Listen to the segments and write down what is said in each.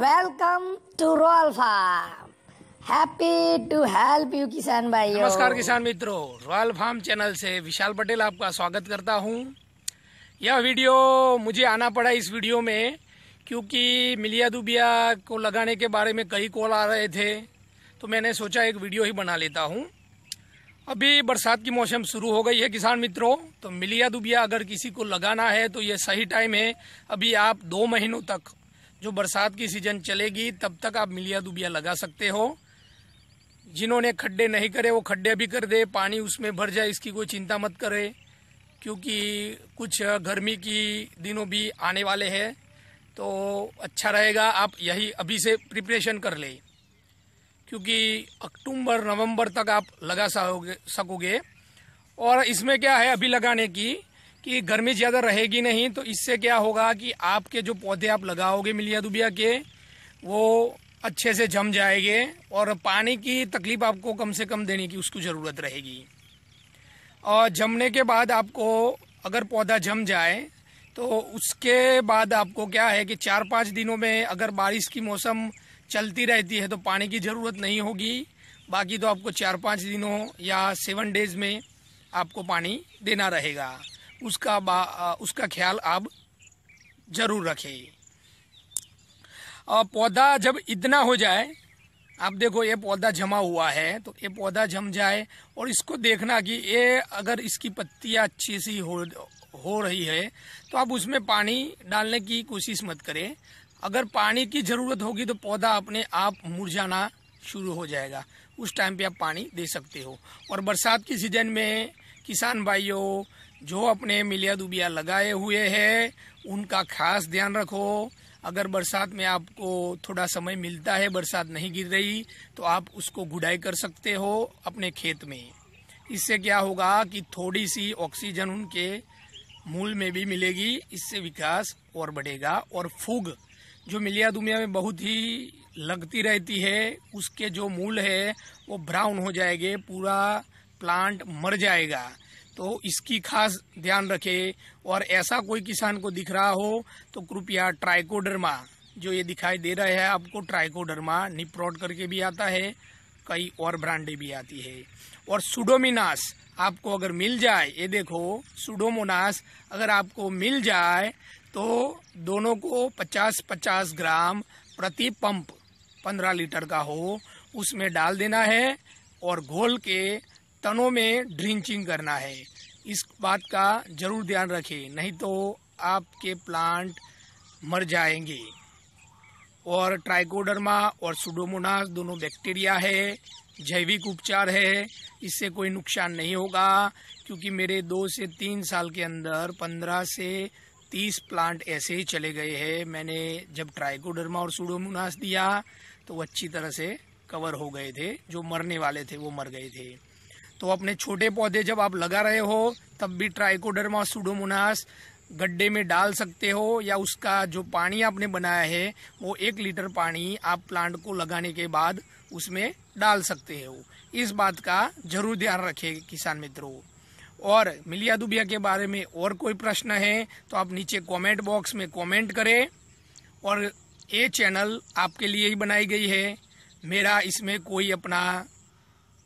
welcome to royal farm happy to help you किसान भाई नमस्कार किसान मित्रों रॉयल फार्म चैनल से विशाल पटेल आपका स्वागत करता हूँ यह वीडियो मुझे आना पड़ा इस वीडियो में क्योंकि मिलिया दुबिया को लगाने के बारे में कई कॉल आ रहे थे तो मैंने सोचा एक वीडियो ही बना लेता हूँ अभी बरसात की मौसम शुरू हो गई है किसान मित्रों तो मिलिया दुबिया अगर किसी को लगाना है तो ये सही टाइम है अभी आप दो महीनों तक जो बरसात की सीजन चलेगी तब तक आप मिलिया दुबिया लगा सकते हो जिन्होंने खड्डे नहीं करे वो खड्डे भी कर दे पानी उसमें भर जाए इसकी कोई चिंता मत करे क्योंकि कुछ गर्मी की दिनों भी आने वाले हैं तो अच्छा रहेगा आप यही अभी से प्रिपरेशन कर ले क्योंकि अक्टूबर नवंबर तक आप लगा सकोगे और इसमें क्या है अभी लगाने की कि गर्मी ज़्यादा रहेगी नहीं तो इससे क्या होगा कि आपके जो पौधे आप लगाओगे मिलिया दुबिया के वो अच्छे से जम जाएंगे और पानी की तकलीफ आपको कम से कम देने की उसको ज़रूरत रहेगी और जमने के बाद आपको अगर पौधा जम जाए तो उसके बाद आपको क्या है कि चार पाँच दिनों में अगर बारिश की मौसम चलती रहती है तो पानी की ज़रूरत नहीं होगी बाकी तो आपको चार पाँच दिनों या सेवन डेज में आपको पानी देना रहेगा उसका उसका ख्याल आप जरूर रखें पौधा जब इतना हो जाए आप देखो ये पौधा जमा हुआ है तो ये पौधा जम जाए और इसको देखना कि ये अगर इसकी पत्तियाँ अच्छी सी हो हो रही है तो आप उसमें पानी डालने की कोशिश मत करें अगर पानी की ज़रूरत होगी तो पौधा अपने आप मुरझाना शुरू हो जाएगा उस टाइम पे आप पानी दे सकते हो और बरसात की सीजन में किसान भाइयों जो अपने मिलिया दुबिया लगाए हुए हैं उनका खास ध्यान रखो अगर बरसात में आपको थोड़ा समय मिलता है बरसात नहीं गिर रही तो आप उसको गुडाई कर सकते हो अपने खेत में इससे क्या होगा कि थोड़ी सी ऑक्सीजन उनके मूल में भी मिलेगी इससे विकास और बढ़ेगा और फूग जो मिलिया दुमिया में बहुत ही लगती रहती है उसके जो मूल है वो ब्राउन हो जाएंगे पूरा प्लांट मर जाएगा तो इसकी खास ध्यान रखें और ऐसा कोई किसान को दिख रहा हो तो कृपया ट्राइकोडर्मा जो ये दिखाई दे रहा है आपको ट्राइकोडर्मा निप्रोड करके भी आता है कई और ब्रांडे भी आती है और सुडोमिनास आपको अगर मिल जाए ये देखो सुडोमोनास अगर आपको मिल जाए तो दोनों को 50-50 ग्राम प्रति पंप 15 लीटर का हो उसमें डाल देना है और घोल के तनों में ड्रिंचिंग करना है इस बात का जरूर ध्यान रखें नहीं तो आपके प्लांट मर जाएंगे और ट्राइकोडर्मा और सुडोमोनास दोनों बैक्टीरिया है जैविक उपचार है इससे कोई नुकसान नहीं होगा क्योंकि मेरे दो से तीन साल के अंदर पंद्रह से तीस प्लांट ऐसे ही चले गए हैं मैंने जब ट्राइकोडर्मा और सुडोमोनास दिया तो अच्छी तरह से कवर हो गए थे जो मरने वाले थे वो मर गए थे तो अपने छोटे पौधे जब आप लगा रहे हो तब भी ट्राइकोडर्मा सुडोमोनास गड्ढे में डाल सकते हो या उसका जो पानी आपने बनाया है वो एक लीटर पानी आप प्लांट को लगाने के बाद उसमें डाल सकते हो इस बात का जरूर ध्यान रखें किसान मित्रों और मिलिया दुबिया के बारे में और कोई प्रश्न है तो आप नीचे कमेंट बॉक्स में कमेंट करें और ये चैनल आपके लिए ही बनाई गई है मेरा इसमें कोई अपना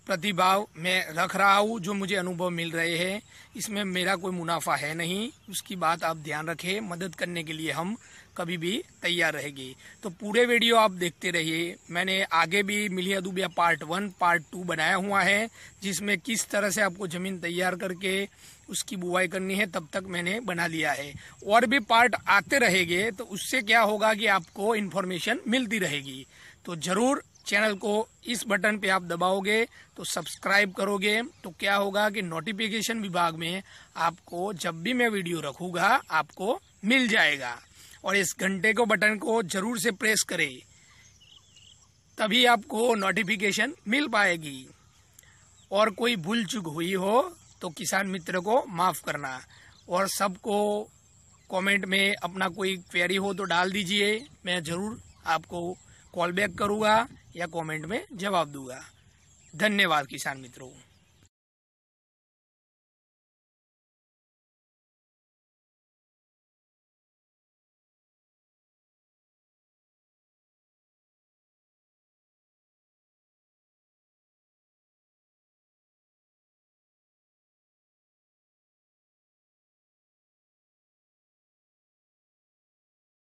प्रतिभाव मैं रख रहा हूँ जो मुझे अनुभव मिल रहे हैं इसमें मेरा कोई मुनाफा है नहीं उसकी बात आप ध्यान रखें मदद करने के लिए हम कभी भी तैयार रहेगी तो पूरे वीडियो आप देखते रहिए मैंने आगे भी melia dubia part one part two बनाया हुआ है जिसमें किस तरह से आपको ज़मीन तैयार करके उसकी बुआई करनी है तब तक मैंने बना लिया है और भी पार्ट आते रहेंगे तो उससे क्या होगा कि आपको इन्फॉर्मेशन मिलती रहेगी तो ज़रूर चैनल को इस बटन पे आप दबाओगे तो सब्सक्राइब करोगे तो क्या होगा कि नोटिफिकेशन विभाग में आपको जब भी मैं वीडियो रखूंगा आपको मिल जाएगा और इस घंटे को बटन को जरूर से प्रेस करें तभी आपको नोटिफिकेशन मिल पाएगी और कोई भूल चुक हुई हो तो किसान मित्र को माफ़ करना और सबको कमेंट में अपना कोई क्वेरी हो तो डाल दीजिए मैं ज़रूर आपको कॉल बैक करूँगा या कमेंट में जवाब दूंगा धन्यवाद किसान मित्रों